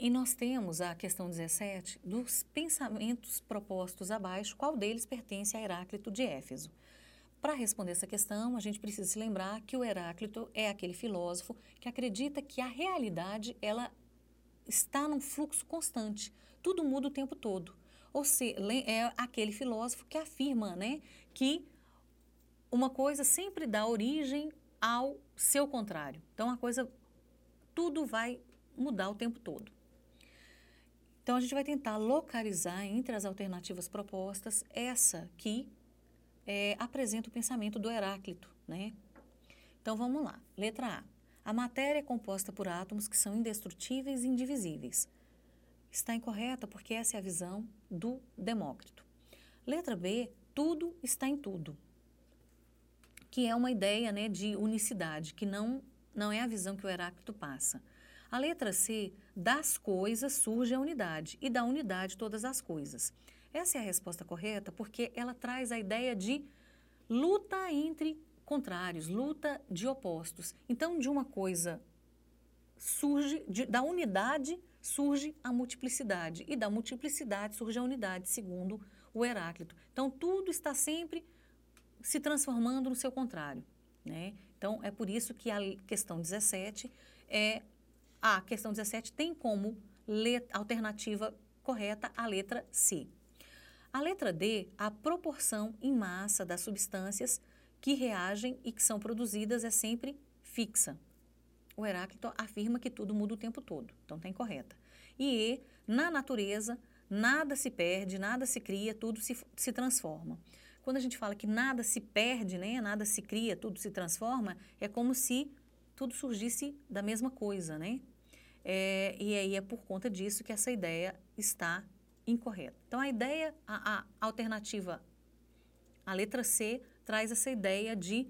E nós temos a questão 17 dos pensamentos propostos abaixo, qual deles pertence a Heráclito de Éfeso. Para responder essa questão, a gente precisa se lembrar que o Heráclito é aquele filósofo que acredita que a realidade ela está num fluxo constante, tudo muda o tempo todo. Ou seja, é aquele filósofo que afirma, né, que uma coisa sempre dá origem ao seu contrário. Então a coisa tudo vai mudar o tempo todo. Então, a gente vai tentar localizar entre as alternativas propostas essa que é, apresenta o pensamento do Heráclito. Né? Então, vamos lá. Letra A. A matéria é composta por átomos que são indestrutíveis e indivisíveis. Está incorreta porque essa é a visão do Demócrito. Letra B. Tudo está em tudo que é uma ideia né, de unicidade, que não, não é a visão que o Heráclito passa. A letra C, das coisas surge a unidade e da unidade todas as coisas. Essa é a resposta correta porque ela traz a ideia de luta entre contrários, luta de opostos. Então, de uma coisa surge, de, da unidade surge a multiplicidade e da multiplicidade surge a unidade, segundo o Heráclito. Então, tudo está sempre se transformando no seu contrário. Né? Então, é por isso que a questão 17 é a questão 17 tem como alternativa correta a letra C. A letra D, a proporção em massa das substâncias que reagem e que são produzidas é sempre fixa. O Heráclito afirma que tudo muda o tempo todo, então está incorreta. E E, na natureza, nada se perde, nada se cria, tudo se, se transforma. Quando a gente fala que nada se perde, né, nada se cria, tudo se transforma, é como se tudo surgisse da mesma coisa, né? É, e aí é por conta disso que essa ideia está incorreta. Então a ideia, a, a alternativa, a letra C traz essa ideia de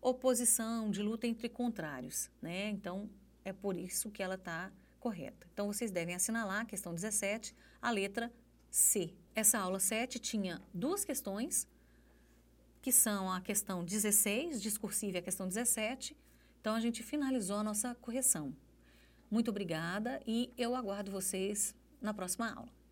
oposição, de luta entre contrários, né? Então é por isso que ela está correta. Então vocês devem assinalar questão 17, a letra C. Essa aula 7 tinha duas questões, que são a questão 16, discursiva e a questão 17, então a gente finalizou a nossa correção. Muito obrigada e eu aguardo vocês na próxima aula.